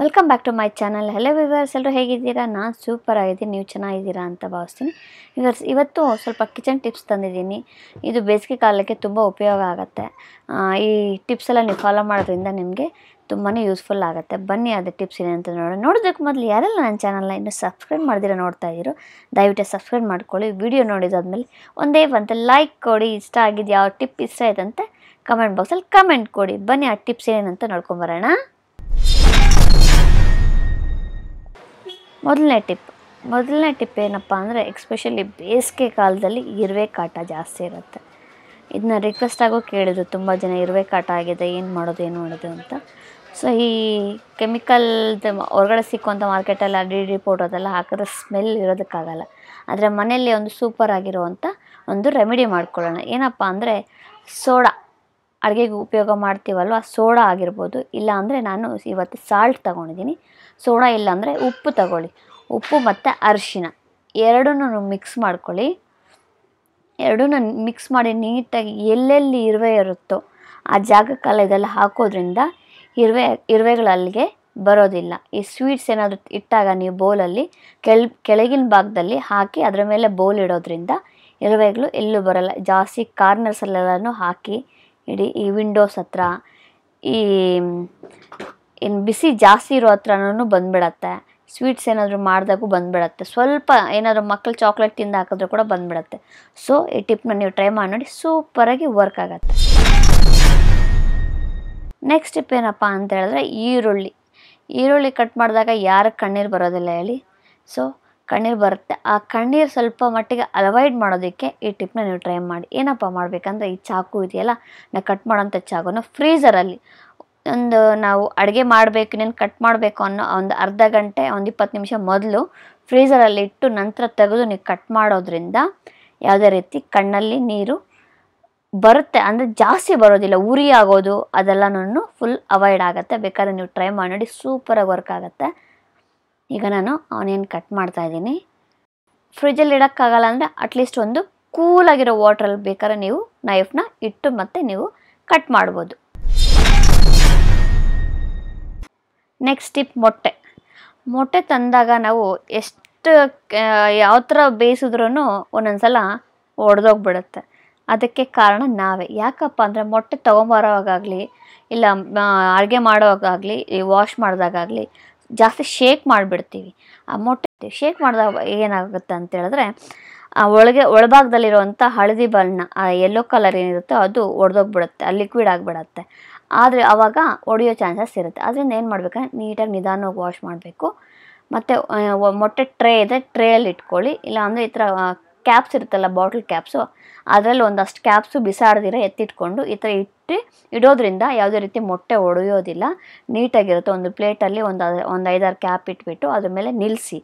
welcome back to my channel hello viewers ಎಲ್ಲರೂ ಹೇಗಿದ್ದೀರಾ ನಾನು ಸೂಪರ್ ಆಗಿದ್ದೀನಿ ನೀವು ಚೆನ್ನಾಗಿದ್ದೀರಾ ಅಂತ ಭಾವಿಸ್ತೀನಿ ವಿವರ್ಸ್ ಇವತ್ತು ಸ್ವಲ್ಪ ಕಿಚನ್ ಟಿಪ್ಸ್ ತಂದಿದ್ದೀನಿ ಇದು ಬೇಸಿಗೆ ಕಾಲಕ್ಕೆ ತುಂಬ ಉಪಯೋಗ ಆಗುತ್ತೆ ಈ ಟಿಪ್ಸೆಲ್ಲ ನೀವು ಫಾಲೋ ಮಾಡೋದ್ರಿಂದ ನಿಮಗೆ ತುಂಬಾ ಯೂಸ್ಫುಲ್ ಆಗುತ್ತೆ ಬನ್ನಿ ಅದು ಟಿಪ್ಸ್ ಏನೇ ಅಂತ ನೋಡೋಣ ನೋಡೋದಕ್ಕೆ ಮೊದಲು ಯಾರೆಲ್ಲ ನನ್ನ ಚಾನಲ್ನ ಇನ್ನೂ ಸಬ್ಸ್ಕ್ರೈಬ್ ಮಾಡಿದಿರೋ ನೋಡ್ತಾ ಇದ್ದೀರೋ ದಯವಿಟ್ಟು ಸಬ್ಸ್ಕ್ರೈಬ್ ಮಾಡ್ಕೊಳ್ಳಿ ವಿಡಿಯೋ ನೋಡಿದಾದ್ಮೇಲೆ ಒಂದೇ ಒಂದು ಲೈಕ್ ಕೊಡಿ ಇಷ್ಟ ಆಗಿದ್ದು ಯಾವ ಟಿಪ್ ಇಷ್ಟ ಆಯ್ತಂತೆ ಕಮೆಂಟ್ ಬಾಕ್ಸಲ್ಲಿ ಕಮೆಂಟ್ ಕೊಡಿ ಬನ್ನಿ ಆ ಟಿಪ್ಸ್ ಏನೇನಂತ ನೋಡ್ಕೊಂಬರೋಣ ಮೊದಲನೇ ಟಿಪ್ ಮೊದಲನೇ ಟಿಪ್ ಏನಪ್ಪ ಅಂದರೆ ಎಕ್ಸ್ಪೆಷಲಿ ಬೇಸಿಗೆ ಕಾಲದಲ್ಲಿ ಇರುವೆ ಕಾಟ ಜಾಸ್ತಿ ಇರುತ್ತೆ ಇದನ್ನ ರಿಕ್ವೆಸ್ಟ್ ಆಗೋ ಕೇಳಿದ್ರು ತುಂಬ ಜನ ಇರುವೆ ಕಾಟ ಆಗಿದೆ ಏನು ಮಾಡೋದು ಏನು ಮಾಡೋದು ಅಂತ ಸೊ ಈ ಕೆಮಿಕಲ್ದು ಹೊರಗಡೆ ಸಿಕ್ಕುವಂಥ ಮಾರ್ಕೆಟಲ್ಲಿ ಡಿ ಡಿ ಪೌಡರ್ ಅದೆಲ್ಲ ಹಾಕಿದ್ರೆ ಸ್ಮೆಲ್ ಇರೋದಕ್ಕಾಗಲ್ಲ ಆದರೆ ಮನೆಯಲ್ಲಿ ಒಂದು ಸೂಪರ್ ಆಗಿರುವಂಥ ಒಂದು ರೆಮಿಡಿ ಮಾಡ್ಕೊಳ್ಳೋಣ ಏನಪ್ಪ ಅಂದರೆ ಸೋಡಾ ಅಡುಗೆಗೆ ಉಪಯೋಗ ಮಾಡ್ತೀವಲ್ವ ಸೋಡಾ ಆಗಿರ್ಬೋದು ಇಲ್ಲ ಅಂದರೆ ನಾನು ಇವತ್ತು ಸಾಲ್ಟ್ ತಗೊಂಡಿದ್ದೀನಿ ಸೋಡಾ ಇಲ್ಲ ಉಪ್ಪು ತಗೊಳ್ಳಿ ಉಪ್ಪು ಮತ್ತು ಅರಿಶಿನ ಎರಡನ್ನೂ ಮಿಕ್ಸ್ ಮಾಡ್ಕೊಳ್ಳಿ ಎರಡೂ ಮಿಕ್ಸ್ ಮಾಡಿ ನೀಟಾಗಿ ಎಲ್ಲೆಲ್ಲಿ ಇರುವೆ ಇರುತ್ತೋ ಆ ಜಾಗಕ್ಕೆಲ್ಲ ಇದೆಲ್ಲ ಹಾಕೋದ್ರಿಂದ ಇರುವೆ ಇರುವೆಗಳಲ್ಲಿಗೆ ಬರೋದಿಲ್ಲ ಈ ಸ್ವೀಟ್ಸ್ ಏನಾದರೂ ಇಟ್ಟಾಗ ನೀವು ಬೌಲಲ್ಲಿ ಕೆಳ ಕೆಳಗಿನ ಭಾಗದಲ್ಲಿ ಹಾಕಿ ಅದರ ಮೇಲೆ ಬೌಲ್ ಇಡೋದ್ರಿಂದ ಇರುವೆಗಳು ಎಲ್ಲೂ ಬರೋಲ್ಲ ಜಾಸ್ತಿ ಕಾರ್ನರ್ಸಲ್ಲೆಲ್ಲನೂ ಹಾಕಿ ಇಡೀ ಈ ವಿಂಡೋಸ್ ಹತ್ರ ಈ ಏನು ಬಿಸಿ ಜಾಸ್ತಿ ಇರೋ ಹತ್ರನೂ ಬಂದುಬಿಡತ್ತೆ ಸ್ವೀಟ್ಸ್ ಏನಾದರೂ ಮಾಡಿದಾಗೂ ಬಂದುಬಿಡತ್ತೆ ಸ್ವಲ್ಪ ಏನಾದರೂ ಮಕ್ಕಳು ಚಾಕ್ಲೇಟ್ ತಿಂದ ಹಾಕಿದ್ರು ಕೂಡ ಬಂದುಬಿಡತ್ತೆ ಸೊ ಈ ಟಿಪ್ನ ನೀವು ಟ್ರೈ ಮಾಡಿ ನೋಡಿ ಸೂಪರಾಗಿ ವರ್ಕ್ ಆಗುತ್ತೆ ನೆಕ್ಸ್ಟ್ ಟಿಪ್ ಏನಪ್ಪ ಅಂತ ಹೇಳಿದ್ರೆ ಈರುಳ್ಳಿ ಈರುಳ್ಳಿ ಕಟ್ ಮಾಡಿದಾಗ ಯಾರಿಗೆ ಕಣ್ಣೀರು ಬರೋದಿಲ್ಲ ಹೇಳಿ ಸೊ ಕಣ್ಣೀರು ಬರುತ್ತೆ ಆ ಕಣ್ಣೀರು ಸ್ವಲ್ಪ ಮಟ್ಟಿಗೆ ಅಲವಾಯ್ಡ್ ಮಾಡೋದಕ್ಕೆ ಈ ಟಿಪ್ಪನ್ನ ನೀವು ಟ್ರೈ ಮಾಡಿ ಏನಪ್ಪ ಮಾಡಬೇಕಂದ್ರೆ ಈ ಚಾಕು ಇದೆಯಲ್ಲ ನಾ ಕಟ್ ಮಾಡೋಂಥ ಚಾಕುನ ಫ್ರೀಝರಲ್ಲಿ ಒಂದು ನಾವು ಅಡುಗೆ ಮಾಡಬೇಕು ನೀನು ಕಟ್ ಮಾಡಬೇಕು ಅನ್ನೋ ಒಂದು ಅರ್ಧ ಗಂಟೆ ಒಂದು ಇಪ್ಪತ್ತು ನಿಮಿಷ ಮೊದಲು ಫ್ರೀಸರಲ್ಲಿ ಇಟ್ಟು ನಂತರ ತೆಗೆದು ನೀವು ಕಟ್ ಮಾಡೋದ್ರಿಂದ ಯಾವುದೇ ರೀತಿ ಕಣ್ಣಲ್ಲಿ ನೀರು ಬರುತ್ತೆ ಅಂದರೆ ಜಾಸ್ತಿ ಬರೋದಿಲ್ಲ ಉರಿ ಆಗೋದು ಅದೆಲ್ಲನೂ ಫುಲ್ ಅವಾಯ್ಡ್ ಆಗುತ್ತೆ ಬೇಕಾದ್ರೆ ನೀವು ಟ್ರೈ ಮಾಡಿ ನೋಡಿ ಸೂಪರಾಗಿ ವರ್ಕ್ ಆಗುತ್ತೆ ಈಗ ನಾನು ಆನಿಯನ್ ಕಟ್ ಮಾಡ್ತಾ ಇದ್ದೀನಿ ಫ್ರಿಜ್ಜಲ್ಲಿ ಇಡೋಕ್ಕಾಗಲ್ಲ ಅಂದರೆ ಅಟ್ಲೀಸ್ಟ್ ಒಂದು ಕೂಲಾಗಿರೋ ವಾಟ್ರಲ್ಲಿ ಬೇಕಾದ್ರೆ ನೀವು ನೈಫ್ನ ಇಟ್ಟು ಮತ್ತೆ ನೀವು ಕಟ್ ಮಾಡ್ಬೋದು ನೆಕ್ಸ್ಟ್ ಟಿಪ್ ಮೊಟ್ಟೆ ಮೊಟ್ಟೆ ತಂದಾಗ ನಾವು ಎಷ್ಟು ಯಾವ ಥರ ಬೇಯಿಸಿದ್ರು ಒಂದೊಂದು ಸಲ ಒಡೆದೋಗ್ಬಿಡುತ್ತೆ ಅದಕ್ಕೆ ಕಾರಣ ನಾವೇ ಯಾಕಪ್ಪ ಅಂದರೆ ಮೊಟ್ಟೆ ತೊಗೊಂಬರೋವಾಗಲಿ ಇಲ್ಲ ಅಡುಗೆ ಮಾಡೋವಾಗಲಿ ವಾಶ್ ಮಾಡಿದಾಗಲಿ ಜಾಸ್ತಿ ಶೇಕ್ ಮಾಡಿಬಿಡ್ತೀವಿ ಆ ಮೊಟ್ಟೆ ಶೇಕ್ ಮಾಡಿದಾಗ ಏನಾಗುತ್ತೆ ಅಂತ ಹೇಳಿದ್ರೆ ಆ ಒಳಗೆ ಒಳಭಾಗದಲ್ಲಿರುವಂಥ ಹಳದಿ ಬಣ್ಣ ಆ ಯೆಲ್ಲೋ ಕಲರ್ ಏನಿರುತ್ತೋ ಅದು ಒಡೆದೋಗ್ಬಿಡುತ್ತೆ ಆ ಲಿಕ್ವಿಡ್ ಆಗಿಬಿಡತ್ತೆ ಆದರೆ ಆವಾಗ ಒಡೆಯೋ ಚಾನ್ಸಸ್ ಇರುತ್ತೆ ಅದರಿಂದ ಏನು ಮಾಡಬೇಕಂದ್ರೆ ನೀಟಾಗಿ ನಿಧಾನವಾಗಿ ವಾಶ್ ಮಾಡಬೇಕು ಮತ್ತು ಮೊಟ್ಟೆ ಟ್ರೇ ಇದೆ ಟ್ರೇಯಲ್ಲಿ ಇಟ್ಕೊಳ್ಳಿ ಇಲ್ಲಾಂದರೆ ಈ ಥರ ಕ್ಯಾಪ್ಸ್ ಇರುತ್ತಲ್ಲ ಬಾಟಲ್ ಕ್ಯಾಪ್ಸು ಅದರಲ್ಲಿ ಒಂದಷ್ಟು ಕ್ಯಾಪ್ಸು ಬಿಸಾಡ್ದಿರ ಎತ್ತಿಟ್ಕೊಂಡು ಈ ಥರ ಇಟ್ಟು ಇಡೋದ್ರಿಂದ ಯಾವುದೇ ರೀತಿ ಮೊಟ್ಟೆ ಒಡೆಯೋದಿಲ್ಲ ನೀಟಾಗಿರುತ್ತೆ ಒಂದು ಪ್ಲೇಟಲ್ಲಿ ಒಂದು ಒಂದು ಐದಾರು ಕ್ಯಾಪ್ ಇಟ್ಬಿಟ್ಟು ಅದ್ರ ಮೇಲೆ ನಿಲ್ಲಿಸಿ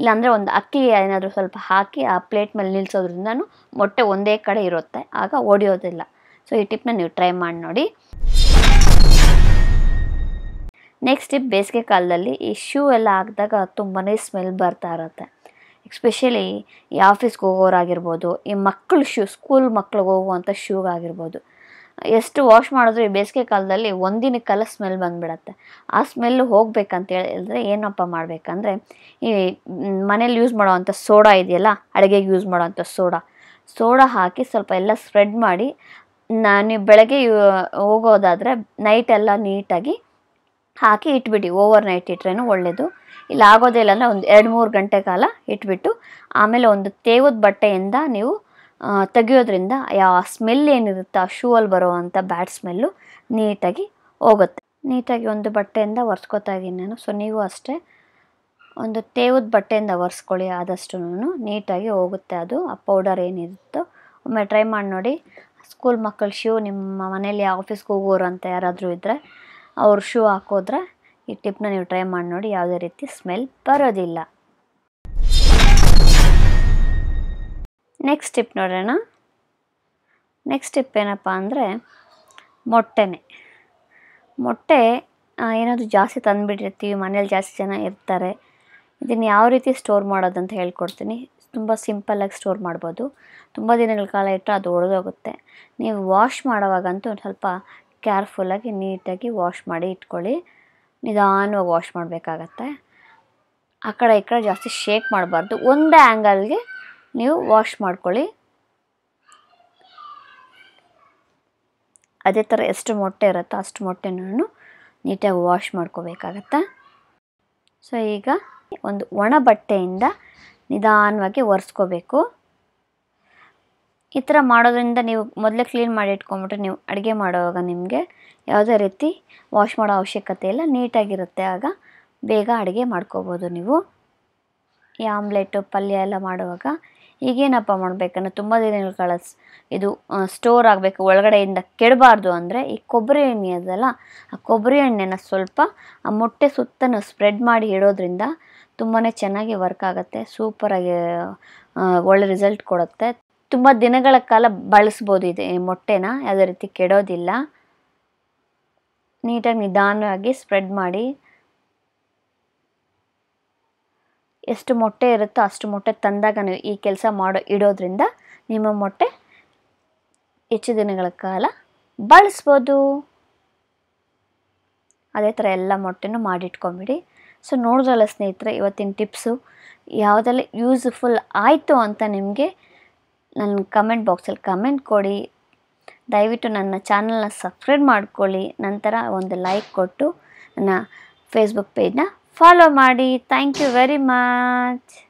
ಇಲ್ಲಾಂದರೆ ಒಂದು ಅಕ್ಕಿ ಏನಾದರೂ ಸ್ವಲ್ಪ ಹಾಕಿ ಆ ಪ್ಲೇಟ್ ಮೇಲೆ ನಿಲ್ಸೋದ್ರಿಂದ ಮೊಟ್ಟೆ ಒಂದೇ ಕಡೆ ಇರುತ್ತೆ ಆಗ ಒಡೆಯೋದಿಲ್ಲ ಸೊ ಈ ಟಿಪ್ನ ನೀವು ಟ್ರೈ ಮಾಡಿ ನೋಡಿ ನೆಕ್ಸ್ಟ್ ಟಿಪ್ ಬೇಸಿಗೆ ಕಾಲದಲ್ಲಿ ಈ ಶೂ ಎಲ್ಲ ಹಾಕಿದಾಗ ತುಂಬಾ ಸ್ಮೆಲ್ ಬರ್ತಾ ಇರುತ್ತೆ ಎಕ್ಸ್ಪೆಷಲಿ ಈ ಆಫೀಸ್ಗೆ ಹೋಗೋರಾಗಿರ್ಬೋದು ಈ ಮಕ್ಕಳು ಶೂ ಸ್ಕೂಲ್ ಮಕ್ಳಿಗೆ ಹೋಗುವಂಥ ಶೂಗಾಗಿರ್ಬೋದು ಎಷ್ಟು ವಾಶ್ ಮಾಡಿದ್ರು ಈ ಬೇಸಿಗೆ ಕಾಲದಲ್ಲಿ ಒಂದಿನ ಒಂದಿನಕ್ಕೆಲ್ಲ ಸ್ಮೆಲ್ ಬಂದುಬಿಡತ್ತೆ ಆ ಸ್ಮೆಲ್ ಹೋಗ್ಬೇಕಂತ ಹೇಳಿದ್ರೆ ಏನಪ್ಪ ಮಾಡಬೇಕಂದ್ರೆ ಈ ಮನೇಲಿ ಯೂಸ್ ಮಾಡೋವಂಥ ಸೋಡಾ ಇದೆಯಲ್ಲ ಅಡುಗೆಗೆ ಯೂಸ್ ಮಾಡೋವಂಥ ಸೋಡಾ ಸೋಡಾ ಹಾಕಿ ಸ್ವಲ್ಪ ಎಲ್ಲ ಸ್ಪ್ರೆಡ್ ಮಾಡಿ ನಾನು ಬೆಳಗ್ಗೆ ಹೋಗೋದಾದರೆ ನೈಟೆಲ್ಲ ನೀಟಾಗಿ ಹಾಕಿ ಇಟ್ಬಿಡಿ ಓವರ್ ನೈಟ್ ಇಟ್ರೇನು ಒಳ್ಳೆಯದು ಇಲ್ಲ ಆಗೋದೇ ಇಲ್ಲ ಅಂದರೆ ಒಂದು ಎರಡು ಮೂರು ಗಂಟೆ ಕಾಲ ಇಟ್ಬಿಟ್ಟು ಆಮೇಲೆ ಒಂದು ತೇವದ ಬಟ್ಟೆಯಿಂದ ನೀವು ತೆಗೆಯೋದ್ರಿಂದ ಯಾವ ಸ್ಮೆಲ್ ಏನಿರುತ್ತೆ ಆ ಅಲ್ಲಿ ಬರೋ ಅಂಥ ಬ್ಯಾಡ್ ಸ್ಮೆಲ್ಲು ನೀಟಾಗಿ ಹೋಗುತ್ತೆ ನೀಟಾಗಿ ಒಂದು ಬಟ್ಟೆಯಿಂದ ಒರೆಸ್ಕೊತಾಗಿ ನಾನು ಸೊ ನೀವು ಅಷ್ಟೇ ಒಂದು ತೇವದ ಬಟ್ಟೆಯಿಂದ ಒರೆಸ್ಕೊಳ್ಳಿ ಆದಷ್ಟು ನೀಟಾಗಿ ಹೋಗುತ್ತೆ ಅದು ಆ ಪೌಡರ್ ಏನಿರುತ್ತೋ ಒಮ್ಮೆ ಟ್ರೈ ಮಾಡಿ ನೋಡಿ ಸ್ಕೂಲ್ ಮಕ್ಕಳ ಶೂ ನಿಮ್ಮ ಮನೇಲಿ ಆಫೀಸ್ಗೆ ಹೋಗೋರು ಅಂತ ಯಾರಾದರೂ ಇದ್ದರೆ ಅವ್ರ ಶೂ ಹಾಕೋದ್ರೆ ಈ ಟಿಪ್ಪನ್ನ ನೀವು ಟ್ರೈ ಮಾಡಿ ನೋಡಿ ಯಾವುದೇ ರೀತಿ ಸ್ಮೆಲ್ ಬರೋದಿಲ್ಲ ನೆಕ್ಸ್ಟ್ ಟಿಪ್ ನೋಡೋಣ ನೆಕ್ಸ್ಟ್ ಟಿಪ್ ಏನಪ್ಪ ಅಂದರೆ ಮೊಟ್ಟೆನೆ ಮೊಟ್ಟೆ ಏನಾದರೂ ಜಾಸ್ತಿ ತಂದುಬಿಟ್ಟಿರ್ತೀವಿ ಮನೇಲಿ ಜಾಸ್ತಿ ಜನ ಇರ್ತಾರೆ ಇದನ್ನು ಯಾವ ರೀತಿ ಸ್ಟೋರ್ ಮಾಡೋದಂತ ಹೇಳ್ಕೊಡ್ತೀನಿ ತುಂಬ ಸಿಂಪಲ್ಲಾಗಿ ಸ್ಟೋರ್ ಮಾಡ್ಬೋದು ತುಂಬ ದಿನಗಳ ಕಾಲ ಇಟ್ಟರೆ ಅದು ಒಡೆದೋಗುತ್ತೆ ನೀವು ವಾಶ್ ಮಾಡೋವಾಗಂತೂ ಒಂದು ಸ್ವಲ್ಪ ಕೇರ್ಫುಲ್ಲಾಗಿ ನೀಟಾಗಿ ವಾಶ್ ಮಾಡಿ ಇಟ್ಕೊಳ್ಳಿ ನಿಧಾನವಾಗಿ ವಾಶ್ ಮಾಡಬೇಕಾಗತ್ತೆ ಆ ಕಡೆ ಈ ಕಡೆ ಜಾಸ್ತಿ ಶೇಕ್ ಮಾಡಬಾರ್ದು ಒಂದೇ ಆ್ಯಂಗಲ್ಗೆ ನೀವು ವಾಶ್ ಮಾಡ್ಕೊಳ್ಳಿ ಅದೇ ಥರ ಎಷ್ಟು ಮೊಟ್ಟೆ ಇರುತ್ತೋ ಅಷ್ಟು ಮೊಟ್ಟೆನೂ ನೀಟಾಗಿ ವಾಶ್ ಮಾಡ್ಕೋಬೇಕಾಗತ್ತೆ ಸೊ ಈಗ ಒಂದು ಒಣ ಬಟ್ಟೆಯಿಂದ ನಿಧಾನವಾಗಿ ಒರೆಸ್ಕೋಬೇಕು ಈ ಥರ ಮಾಡೋದರಿಂದ ನೀವು ಮೊದಲೇ ಕ್ಲೀನ್ ಮಾಡಿ ಇಟ್ಕೊಂಬಿಟ್ರೆ ನೀವು ಅಡುಗೆ ಮಾಡುವಾಗ ನಿಮಗೆ ಯಾವುದೇ ರೀತಿ ವಾಶ್ ಮಾಡೋ ಅವಶ್ಯಕತೆ ಇಲ್ಲ ನೀಟಾಗಿರುತ್ತೆ ಆಗ ಬೇಗ ಅಡುಗೆ ಮಾಡ್ಕೋಬೋದು ನೀವು ಈ ಆಮ್ಲೆಟು ಪಲ್ಯ ಎಲ್ಲ ಮಾಡುವಾಗ ಈಗೇನಪ್ಪ ಮಾಡಬೇಕಂದ್ರೆ ತುಂಬ ದಿನಗಳ ಇದು ಸ್ಟೋರ್ ಆಗಬೇಕು ಒಳಗಡೆಯಿಂದ ಕೆಡಬಾರ್ದು ಅಂದರೆ ಈ ಕೊಬ್ಬರಿ ಎಣ್ಣೆ ಅದಲ್ಲ ಆ ಕೊಬ್ಬರಿ ಎಣ್ಣೆನ ಸ್ವಲ್ಪ ಆ ಮೊಟ್ಟೆ ಸುತ್ತನೂ ಸ್ಪ್ರೆಡ್ ಮಾಡಿ ಇಡೋದ್ರಿಂದ ತುಂಬಾ ಚೆನ್ನಾಗಿ ವರ್ಕ್ ಆಗುತ್ತೆ ಸೂಪರಾಗಿ ಒಳ್ಳೆ ರಿಸಲ್ಟ್ ಕೊಡುತ್ತೆ ತುಂಬ ದಿನಗಳ ಕಾಲ ಬಳಸ್ಬೋದು ಇದೆ ಮೊಟ್ಟೆನ ಯಾವುದೇ ರೀತಿ ಕೆಡೋದಿಲ್ಲ ನೀಟಾಗಿ ನಿಧಾನವಾಗಿ ಸ್ಪ್ರೆಡ್ ಮಾಡಿ ಎಷ್ಟು ಮೊಟ್ಟೆ ಇರುತ್ತೋ ಅಷ್ಟು ಮೊಟ್ಟೆ ತಂದಾಗ ನೀವು ಈ ಕೆಲಸ ಮಾಡೋ ಇಡೋದ್ರಿಂದ ನಿಮ್ಮ ಮೊಟ್ಟೆ ಹೆಚ್ಚು ದಿನಗಳ ಕಾಲ ಬಳಸ್ಬೋದು ಅದೇ ಥರ ಎಲ್ಲ ಮೊಟ್ಟೆನೂ ಮಾಡಿಟ್ಕೊಂಬಿಡಿ ಸೊ ನೋಡಿದ್ರಲ್ಲ ಸ್ನೇಹಿತರೆ ಇವತ್ತಿನ ಟಿಪ್ಸು ಯಾವುದೆಲ್ಲ ಯೂಸ್ಫುಲ್ ಆಯಿತು ಅಂತ ನಿಮಗೆ ನನ್ನ ಕಮೆಂಟ್ ಬಾಕ್ಸಲ್ಲಿ ಕಮೆಂಟ್ ಕೊಡಿ ದಯವಿಟ್ಟು ನನ್ನ ಚಾನಲ್ನ ಸಬ್ಸ್ಕ್ರೈಬ್ ಮಾಡಿಕೊಳ್ಳಿ ನಂತರ ಒಂದು ಲೈಕ್ ಕೊಟ್ಟು ನನ್ನ ಫೇಸ್ಬುಕ್ ಪೇಜ್ನ ಫಾಲೋ ಮಾಡಿ ಥ್ಯಾಂಕ್ ಯು ವೆರಿ ಮಚ್